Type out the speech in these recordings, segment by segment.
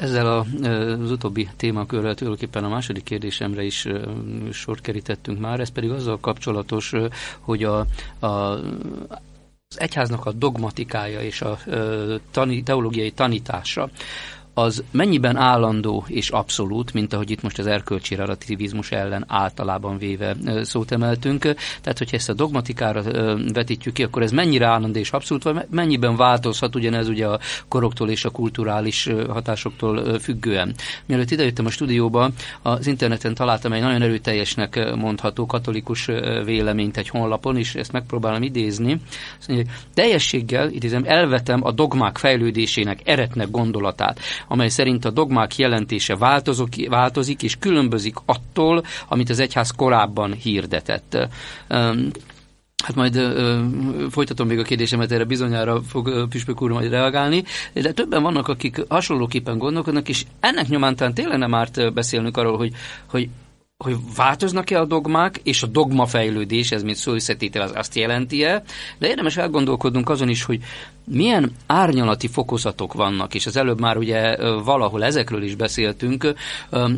Ezzel a, az utóbbi témakörrel tulajdonképpen a második kérdésemre is sor kerítettünk már, ez pedig azzal kapcsolatos, hogy a, a az egyháznak a dogmatikája és a tani, teológiai tanítása az mennyiben állandó és abszolút, mint ahogy itt most az erkölcsi relativizmus ellen általában véve szót emeltünk. Tehát, hogyha ezt a dogmatikára vetítjük ki, akkor ez mennyire állandó és abszolút, vagy mennyiben változhat ugyanez ugye a koroktól és a kulturális hatásoktól függően. Mielőtt idejöttem a stúdióba, az interneten találtam egy nagyon erőteljesnek mondható katolikus véleményt egy honlapon, és ezt megpróbálom idézni. Azt mondja, teljességgel, idézem, elvetem a dogmák fejlődésének eretnek gondolatát amely szerint a dogmák jelentése változik, változik és különbözik attól, amit az egyház korábban hirdetett. Hát majd ö, folytatom még a kérdésemet, erre bizonyára fog ö, Püspök úr majd reagálni, de többen vannak, akik hasonlóképpen gondolkodnak, és ennek nyomán talán tényleg nem árt beszélnünk arról, hogy, hogy hogy változnak-e a dogmák, és a dogmafejlődés, ez mint szó összetétel, az azt jelenti-e, de érdemes elgondolkodnunk azon is, hogy milyen árnyalati fokozatok vannak, és az előbb már ugye valahol ezekről is beszéltünk,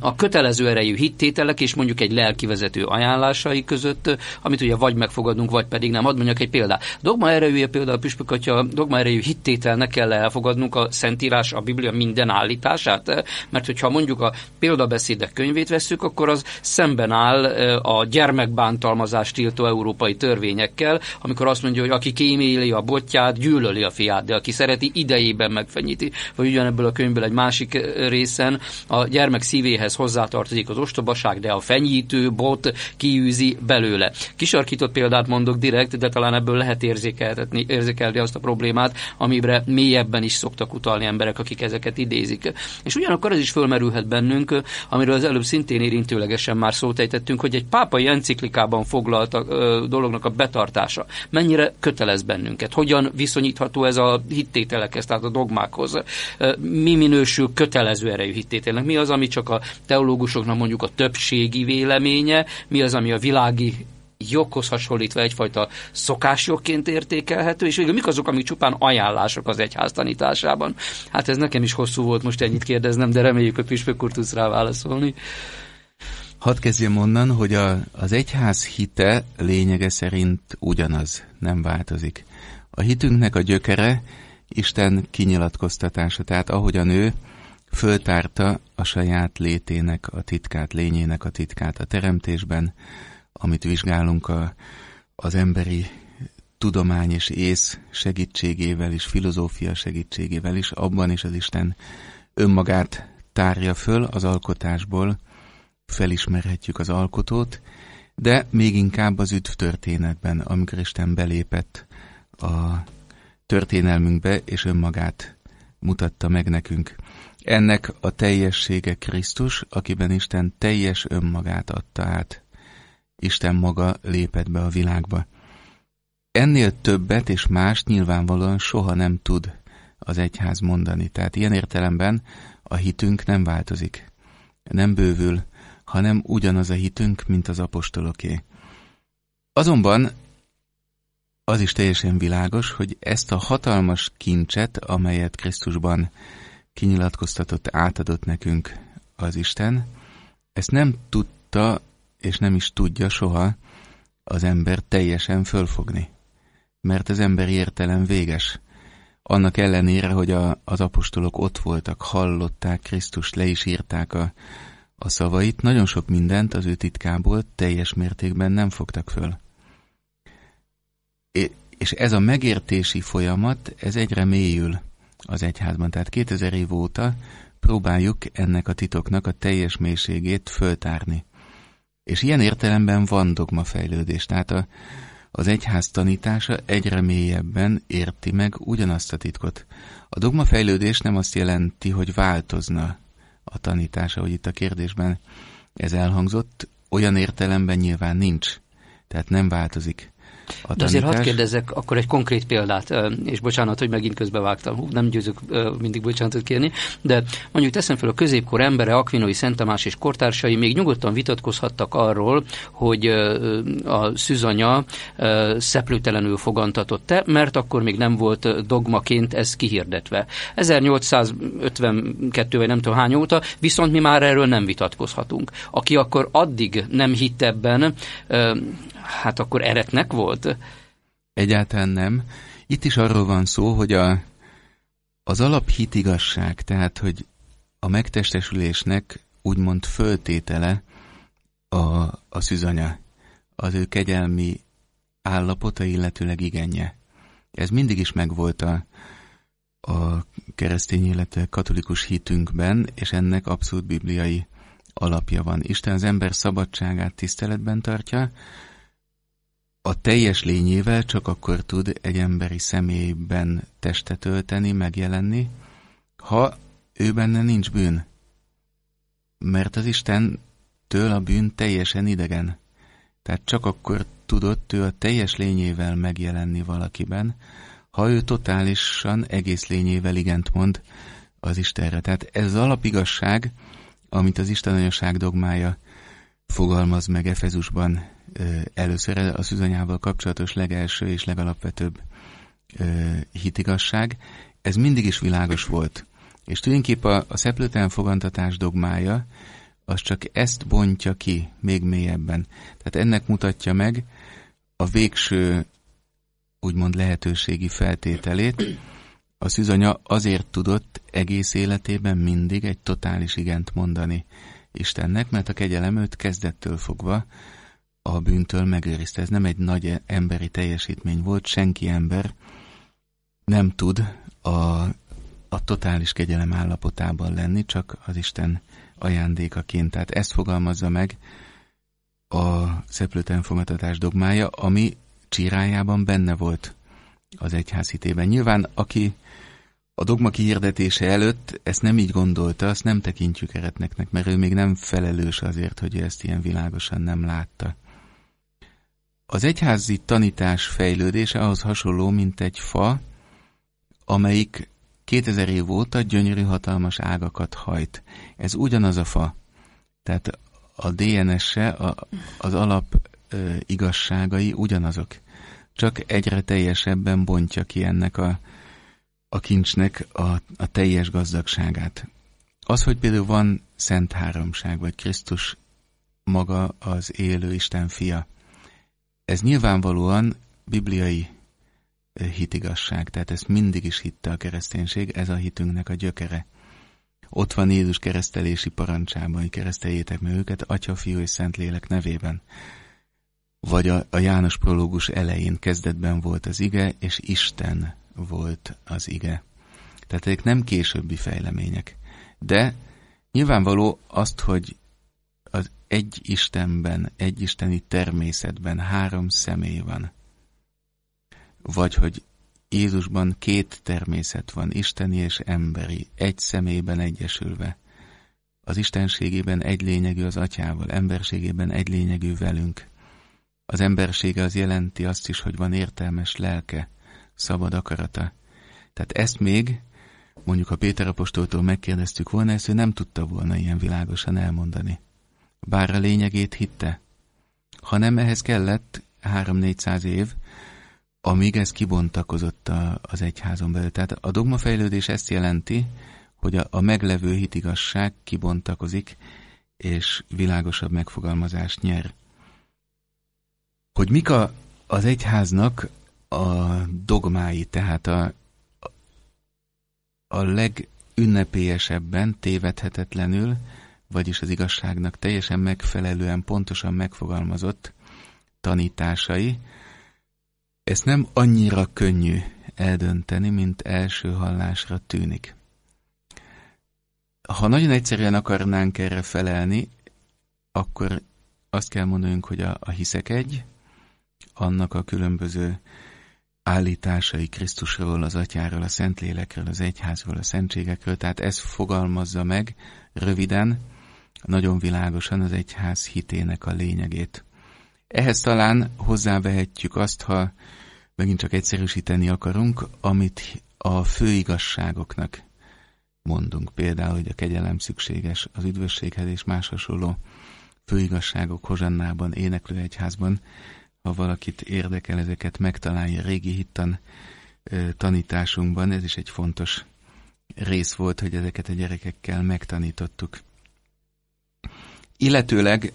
a kötelező erejű hittételek és mondjuk egy lelkivezető ajánlásai között, amit ugye vagy megfogadunk, vagy pedig nem. ad mondjak egy példát. Dogma erejűje például a püspök, hogyha dogma erejű hittételnek kell elfogadnunk a Szentírás, a Biblia minden állítását, mert hogyha mondjuk a példabeszédek könyvét veszük, akkor az szemben áll a gyermekbántalmazást tiltó európai törvényekkel, amikor azt mondja, hogy aki kíméli a botját, gyűlöli a a fiát, de aki szereti, idejében megfenyíti. Vagy ugyanebből a könyvből egy másik eh, részen a gyermek szívéhez hozzátartozik az ostobaság, de a fenyítő bot kiűzi belőle. Kisarkított példát mondok direkt, de talán ebből lehet érzékelni, érzékelni azt a problémát, amire mélyebben is szoktak utalni emberek, akik ezeket idézik. És ugyanakkor ez is fölmerülhet bennünk, amiről az előbb szintén érintőlegesen már szót ejtettünk, hogy egy pápai enciklikában foglalt a, eh, dolognak a betartása mennyire kötelez bennünket, hogyan viszonyítható kapcsolható ez a hittételekhez, tehát a dogmákhoz? Mi minősül kötelező erejű hittételnek? Mi az, ami csak a teológusoknak mondjuk a többségi véleménye? Mi az, ami a világi joghoz hasonlítva egyfajta szokásjogként értékelhető, és végül mik azok, amik csupán ajánlások az egyház tanításában? Hát ez nekem is hosszú volt most ennyit kérdeznem, de reméljük, hogy Püspök úr tudsz rá válaszolni. Hadd kezdjem onnan, hogy a, az egyház hite lényege szerint ugyanaz, nem változik. A hitünknek a gyökere Isten kinyilatkoztatása, tehát ahogyan ő föltárta a saját létének a titkát, lényének a titkát a teremtésben, amit vizsgálunk a, az emberi tudomány és ész segítségével is filozófia segítségével is, abban is az Isten önmagát tárja föl az alkotásból, felismerhetjük az alkotót, de még inkább az üdv történetben, amikor Isten belépett a történelmünkbe, és önmagát mutatta meg nekünk. Ennek a teljessége Krisztus, akiben Isten teljes önmagát adta át. Isten maga lépett be a világba. Ennél többet és mást nyilvánvalóan soha nem tud az egyház mondani. Tehát ilyen értelemben a hitünk nem változik, nem bővül, hanem ugyanaz a hitünk, mint az apostoloké. Azonban az is teljesen világos, hogy ezt a hatalmas kincset, amelyet Krisztusban kinyilatkoztatott, átadott nekünk az Isten, ezt nem tudta és nem is tudja soha az ember teljesen fölfogni. Mert az ember értelem véges. Annak ellenére, hogy a, az apostolok ott voltak, hallották Krisztust, le is írták a, a szavait, nagyon sok mindent az ő titkából teljes mértékben nem fogtak föl és ez a megértési folyamat, ez egyre mélyül az egyházban. Tehát 2000 év óta próbáljuk ennek a titoknak a teljes mélységét föltárni. És ilyen értelemben van dogmafejlődés. Tehát a, az egyház tanítása egyre mélyebben érti meg ugyanazt a titkot. A dogmafejlődés nem azt jelenti, hogy változna a tanítása, hogy itt a kérdésben ez elhangzott, olyan értelemben nyilván nincs. Tehát nem változik a De azért hadd kérdezzek akkor egy konkrét példát, és bocsánat, hogy megint közbevágtam, Hú, nem győzök mindig bocsánatot kérni, de mondjuk teszem fel a középkor embere, Akvinói Szent Tamás és kortársai még nyugodtan vitatkozhattak arról, hogy a szűzanya szeplőtelenül fogantatott-e, mert akkor még nem volt dogmaként ez kihirdetve. 1852 vagy nem tudom hány óta, viszont mi már erről nem vitatkozhatunk. Aki akkor addig nem hitt ebben, hát akkor eretnek volt volt. Egyáltalán nem. Itt is arról van szó, hogy a, az alaphit igazság, tehát hogy a megtestesülésnek úgymond föltétele a, a szüzanya, az ő kegyelmi állapota, illetőleg igenje. Ez mindig is megvolt a, a keresztény, illetve katolikus hitünkben, és ennek abszolút bibliai alapja van. Isten az ember szabadságát tiszteletben tartja, a teljes lényével csak akkor tud egy emberi személyben testet ölteni, megjelenni, ha ő benne nincs bűn. Mert az Isten től a bűn teljesen idegen. Tehát csak akkor tudott ő a teljes lényével megjelenni valakiben, ha ő totálisan egész lényével igent mond az Istenre. Tehát ez az alapigasság, amit az Istenanyaság dogmája fogalmaz meg Efezusban először az üzanyával kapcsolatos legelső és legalapvetőbb hitigasság. Ez mindig is világos volt. És tulajdonképp a, a szeplőtelen fogantatás dogmája, az csak ezt bontja ki még mélyebben. Tehát ennek mutatja meg a végső, úgymond lehetőségi feltételét. A szűzanya azért tudott egész életében mindig egy totális igent mondani Istennek, mert a kegyelem őt kezdettől fogva a bűntől megőrizte. Ez nem egy nagy emberi teljesítmény volt, senki ember nem tud a, a totális kegyelem állapotában lenni, csak az Isten ajándékaként. Tehát ezt fogalmazza meg a szeplőtelen fogadtatás dogmája, ami csirájában benne volt az egyház hitében. Nyilván, aki a dogma kihirdetése előtt ezt nem így gondolta, azt nem tekintjük eretneknek, mert ő még nem felelős azért, hogy ő ezt ilyen világosan nem látta. Az egyházi tanítás fejlődése ahhoz hasonló, mint egy fa, amelyik 2000 év óta gyönyörű hatalmas ágakat hajt. Ez ugyanaz a fa. Tehát a DNS-e, az alap ö, igazságai ugyanazok. Csak egyre teljesebben bontja ki ennek a, a kincsnek a, a teljes gazdagságát. Az, hogy például van Szent Háromság, vagy Krisztus maga az élő Isten fia, ez nyilvánvalóan bibliai hitigasság, tehát ezt mindig is hitte a kereszténység, ez a hitünknek a gyökere. Ott van Jézus keresztelési parancsában, hogy kereszteljétek meg őket, Atya, Fiú és Lélek nevében. Vagy a, a János prológus elején kezdetben volt az ige, és Isten volt az ige. Tehát ezek nem későbbi fejlemények. De nyilvánvaló azt, hogy egy Istenben, egy isteni természetben három személy van. Vagy hogy Jézusban két természet van, isteni és emberi, egy személyben egyesülve. Az istenségében egy lényegű az atyával, emberségében egy lényegű velünk. Az embersége az jelenti azt is, hogy van értelmes lelke, szabad akarata. Tehát ezt még, mondjuk ha Péter apostoltól megkérdeztük volna, ezt ő nem tudta volna ilyen világosan elmondani bár a lényegét hitte. Ha nem ehhez kellett három 400 év, amíg ez kibontakozott a, az egyházon belül. Tehát a dogmafejlődés ezt jelenti, hogy a, a meglevő hitigasság kibontakozik, és világosabb megfogalmazást nyer. Hogy mik a, az egyháznak a dogmái, tehát a, a legünnepélyesebben, tévedhetetlenül vagyis az igazságnak teljesen megfelelően, pontosan megfogalmazott tanításai. Ezt nem annyira könnyű eldönteni, mint első hallásra tűnik. Ha nagyon egyszerűen akarnánk erre felelni, akkor azt kell mondanunk, hogy a, a hiszek egy, annak a különböző állításai Krisztusról, az Atyáról, a Szentlélekről, az Egyházról, a Szentségekről, tehát ez fogalmazza meg röviden nagyon világosan az egyház hitének a lényegét. Ehhez talán hozzávehetjük azt, ha megint csak egyszerűsíteni akarunk, amit a főigasságoknak mondunk. Például, hogy a kegyelem szükséges az üdvösséghez és más hasonló főigasságok Hozsannában, éneklő egyházban. Ha valakit érdekel, ezeket megtalálja régi hittan tanításunkban. Ez is egy fontos rész volt, hogy ezeket a gyerekekkel megtanítottuk. Illetőleg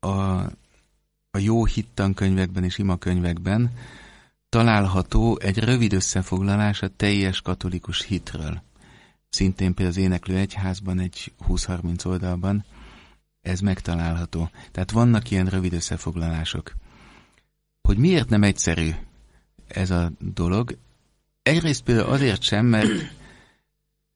a, a jó könyvekben és ima könyvekben található egy rövid összefoglalás a teljes katolikus hitről. Szintén például az éneklő egyházban, egy 20-30 oldalban ez megtalálható. Tehát vannak ilyen rövid összefoglalások. Hogy miért nem egyszerű ez a dolog? Egyrészt például azért sem, mert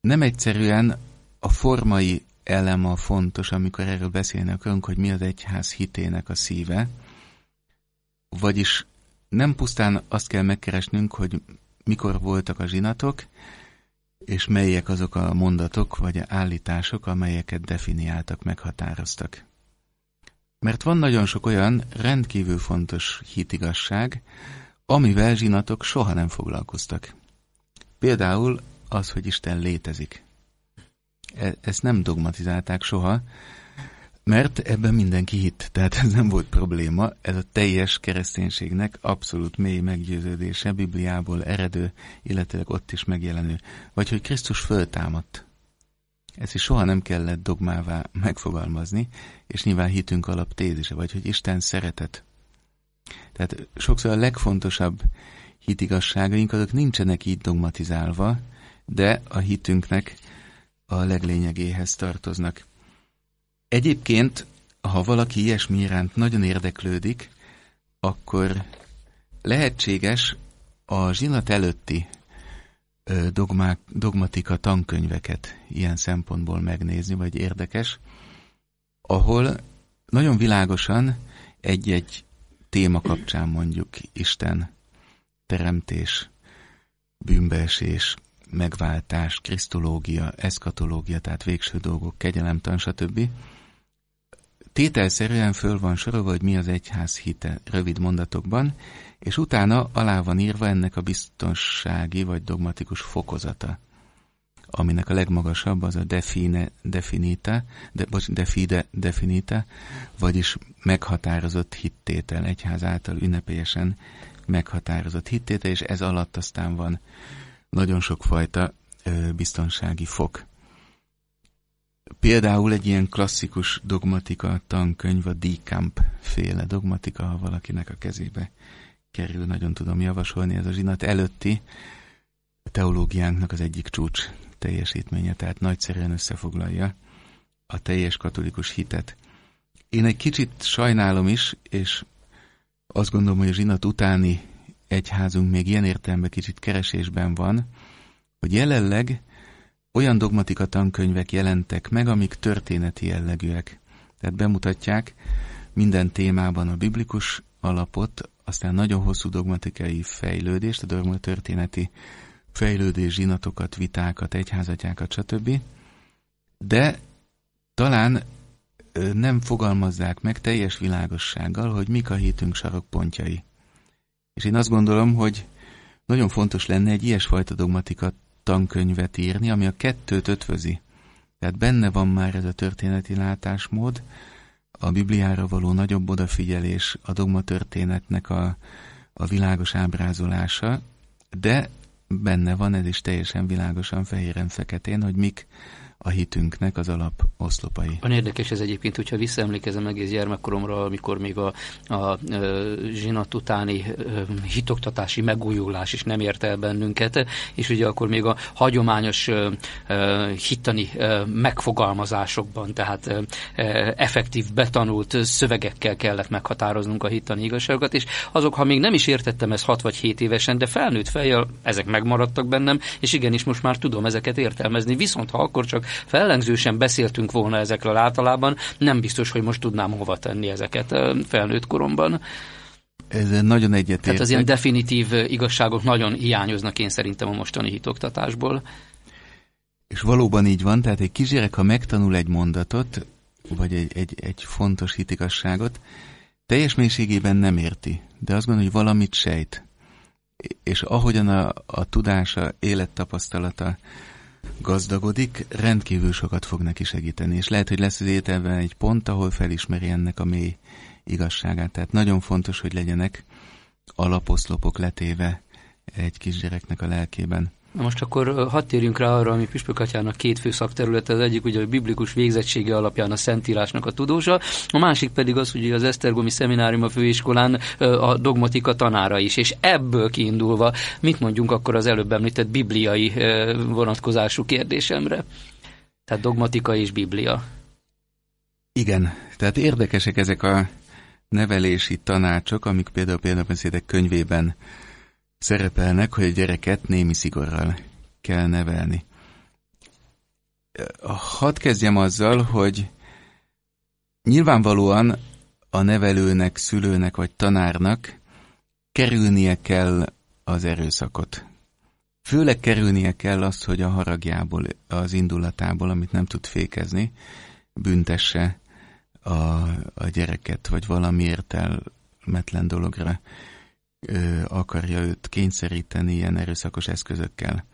nem egyszerűen a formai elem a fontos, amikor erről beszélnek önk, hogy mi az egyház hitének a szíve. Vagyis nem pusztán azt kell megkeresnünk, hogy mikor voltak a zsinatok, és melyek azok a mondatok vagy állítások, amelyeket definiáltak, meghatároztak. Mert van nagyon sok olyan rendkívül fontos hitigasság, amivel zsinatok soha nem foglalkoztak. Például az, hogy Isten létezik. E- ezt nem dogmatizálták soha, mert ebben mindenki hitt, tehát ez nem volt probléma, ez a teljes kereszténységnek abszolút mély meggyőződése, Bibliából eredő, illetőleg ott is megjelenő. Vagy hogy Krisztus föltámadt. Ezt is soha nem kellett dogmává megfogalmazni, és nyilván hitünk alap tézise, vagy hogy Isten szeretet. Tehát sokszor a legfontosabb hitigasságaink azok nincsenek így dogmatizálva, de a hitünknek a leglényegéhez tartoznak. Egyébként, ha valaki ilyesmi iránt nagyon érdeklődik, akkor lehetséges a zsinat előtti dogmák, dogmatika tankönyveket ilyen szempontból megnézni, vagy érdekes, ahol nagyon világosan egy-egy téma kapcsán mondjuk Isten, teremtés, bűnbeesés, megváltás, krisztológia, eszkatológia, tehát végső dolgok, kegyelemtan, stb. Tételszerűen föl van sorolva, hogy mi az egyház hite rövid mondatokban, és utána alá van írva ennek a biztonsági vagy dogmatikus fokozata, aminek a legmagasabb az a define, definita, de, bocs, defide, definita, vagyis meghatározott hittétel, egyház által ünnepélyesen meghatározott hittétel, és ez alatt aztán van nagyon sok fajta biztonsági fok. Például egy ilyen klasszikus dogmatika tankönyv, a D-Camp féle dogmatika, ha valakinek a kezébe kerül, nagyon tudom javasolni, ez a zsinat előtti teológiánknak az egyik csúcs teljesítménye, tehát nagyszerűen összefoglalja a teljes katolikus hitet. Én egy kicsit sajnálom is, és azt gondolom, hogy a zsinat utáni egyházunk még ilyen értelemben kicsit keresésben van, hogy jelenleg olyan dogmatika tankönyvek jelentek meg, amik történeti jellegűek. Tehát bemutatják minden témában a biblikus alapot, aztán nagyon hosszú dogmatikai fejlődést, a dogma történeti fejlődés, zsinatokat, vitákat, egyházatjákat, stb. De talán nem fogalmazzák meg teljes világossággal, hogy mik a hitünk sarokpontjai. És én azt gondolom, hogy nagyon fontos lenne egy ilyesfajta dogmatika tankönyvet írni, ami a kettőt ötvözi. Tehát benne van már ez a történeti látásmód, a Bibliára való nagyobb odafigyelés, a dogma történetnek a, a világos ábrázolása, de benne van ez is teljesen világosan fehéren-feketén, hogy mik a hitünknek az alap oszlopai. Van érdekes ez egyébként, hogyha visszaemlékezem egész gyermekkoromra, amikor még a, a, a zsinat utáni a, hitoktatási megújulás is nem ért el bennünket, és ugye akkor még a hagyományos a, a, hittani a, megfogalmazásokban, tehát a, a, effektív betanult szövegekkel kellett meghatároznunk a hittani igazságokat, és azok, ha még nem is értettem ezt 6 vagy 7 évesen, de felnőtt fejjel ezek megmaradtak bennem, és igenis most már tudom ezeket értelmezni, viszont ha akkor csak fellengzősen beszéltünk volna ezekről általában, nem biztos, hogy most tudnám hova tenni ezeket felnőtt koromban. Ez nagyon egyetértek. Tehát az ilyen definitív igazságok nagyon hiányoznak én szerintem a mostani hitoktatásból. És valóban így van, tehát egy kisgyerek, ha megtanul egy mondatot, vagy egy, egy, egy fontos hitigasságot, teljes mélységében nem érti, de azt gondolja, hogy valamit sejt. És ahogyan a, a tudása, élettapasztalata gazdagodik, rendkívül sokat fog neki segíteni, és lehet, hogy lesz az ételben egy pont, ahol felismeri ennek a mély igazságát. Tehát nagyon fontos, hogy legyenek alaposzlopok letéve egy kisgyereknek a lelkében. Na most akkor hadd térjünk rá arra, ami Püspök Atyának két fő szakterülete, az egyik ugye a biblikus végzettsége alapján a Szentírásnak a tudósa, a másik pedig az, hogy az Esztergomi Szeminárium a főiskolán a dogmatika tanára is, és ebből kiindulva mit mondjunk akkor az előbb említett bibliai vonatkozású kérdésemre? Tehát dogmatika és biblia. Igen, tehát érdekesek ezek a nevelési tanácsok, amik például például a könyvében szerepelnek, hogy a gyereket némi szigorral kell nevelni. Hadd kezdjem azzal, hogy nyilvánvalóan a nevelőnek, szülőnek vagy tanárnak kerülnie kell az erőszakot. Főleg kerülnie kell azt, hogy a haragjából, az indulatából, amit nem tud fékezni, büntesse a, a gyereket, vagy valami értelmetlen dologra akarja őt kényszeríteni ilyen erőszakos eszközökkel.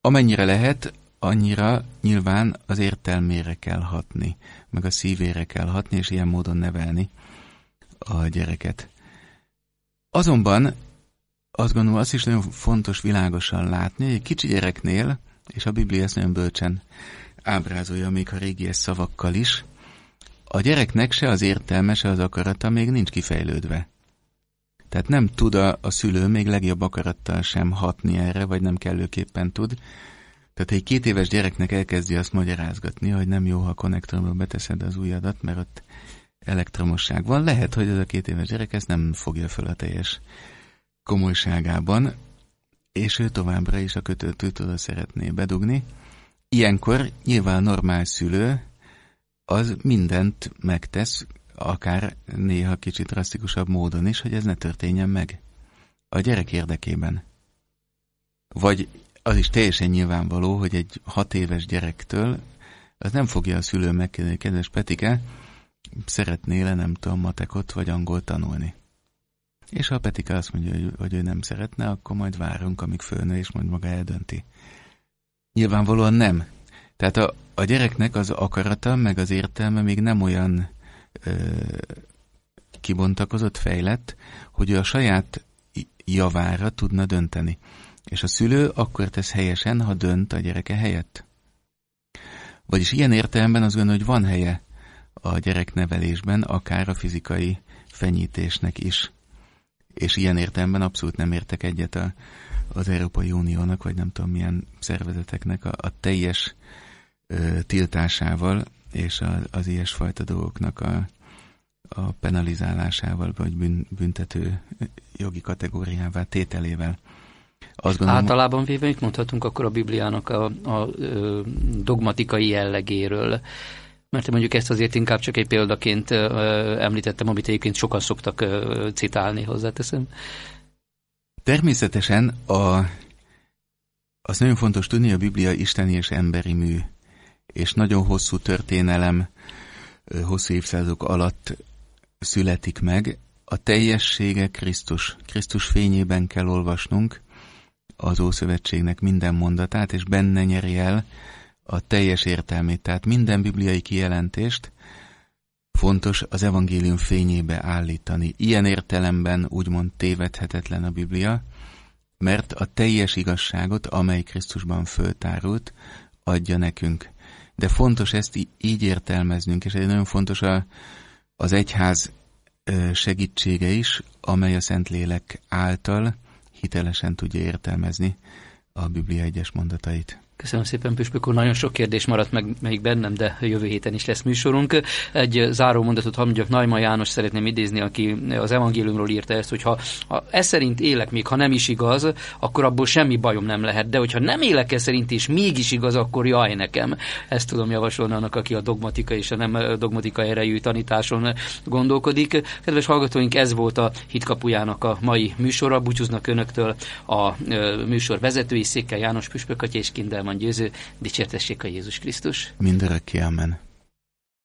Amennyire lehet, annyira nyilván az értelmére kell hatni, meg a szívére kell hatni, és ilyen módon nevelni a gyereket. Azonban azt gondolom, azt is nagyon fontos világosan látni, hogy egy kicsi gyereknél, és a Biblia ezt nagyon bölcsen ábrázolja, még a régi szavakkal is, a gyereknek se az értelme, se az akarata még nincs kifejlődve. Tehát nem tud a, a szülő még legjobb akarattal sem hatni erre, vagy nem kellőképpen tud. Tehát egy két éves gyereknek elkezdi azt magyarázgatni, hogy nem jó, ha a konnektorba beteszed az ujjadat, mert ott elektromosság van. Lehet, hogy ez a két éves gyerek ezt nem fogja föl a teljes komolyságában, és ő továbbra is a kötőtűt oda szeretné bedugni. Ilyenkor nyilván normál szülő az mindent megtesz, akár néha kicsit drasztikusabb módon is, hogy ez ne történjen meg. A gyerek érdekében. Vagy az is teljesen nyilvánvaló, hogy egy hat éves gyerektől az nem fogja a szülő megkérdezni, kedves Petike, szeretnél-e, nem tudom, matekot vagy angolt tanulni. És ha a Petike azt mondja, hogy, hogy ő nem szeretne, akkor majd várunk, amíg fölnő, és majd maga eldönti. Nyilvánvalóan nem. Tehát a, a gyereknek az akarata, meg az értelme még nem olyan kibontakozott, fejlett, hogy ő a saját javára tudna dönteni. És a szülő akkor tesz helyesen, ha dönt a gyereke helyett. Vagyis ilyen értelemben az gondolom, hogy van helye a gyereknevelésben, akár a fizikai fenyítésnek is. És ilyen értelemben abszolút nem értek egyet a, az Európai Uniónak, vagy nem tudom milyen szervezeteknek a, a teljes ö, tiltásával, és az, az ilyesfajta dolgoknak a, a penalizálásával, vagy bűn, büntető jogi kategóriává tételével. Azt gondolom, Általában véve itt mondhatunk akkor a Bibliának a, a, a dogmatikai jellegéről? Mert mondjuk ezt azért inkább csak egy példaként említettem, amit egyébként sokan szoktak citálni, hozzáteszem. Természetesen a, az nagyon fontos tudni, a Biblia isteni és emberi mű és nagyon hosszú történelem, hosszú évszázadok alatt születik meg. A teljessége Krisztus. Krisztus fényében kell olvasnunk az Ószövetségnek minden mondatát, és benne nyeri el a teljes értelmét. Tehát minden bibliai kijelentést fontos az evangélium fényébe állítani. Ilyen értelemben úgymond tévedhetetlen a Biblia, mert a teljes igazságot, amely Krisztusban föltárult, adja nekünk de fontos ezt így értelmeznünk, és egy nagyon fontos a, az egyház segítsége is, amely a Szentlélek által hitelesen tudja értelmezni a Biblia egyes mondatait. Köszönöm szépen, Püspök úr. Nagyon sok kérdés maradt meg még bennem, de jövő héten is lesz műsorunk. Egy záró mondatot mondjuk Naima János szeretném idézni, aki az evangéliumról írta ezt, hogy ha ez szerint élek, még ha nem is igaz, akkor abból semmi bajom nem lehet, de hogyha nem élek ez szerint és mégis igaz, akkor jaj nekem. Ezt tudom javasolni annak, aki a dogmatika és a nem dogmatika erejű tanításon gondolkodik. Kedves hallgatóink, ez volt a Hitkapujának a mai műsora. Búcsúznak önöktől a műsor vezetői, Székely János Püspök és Kinden van győző, dicsértessék a Jézus Krisztus. Mindörökké, amen.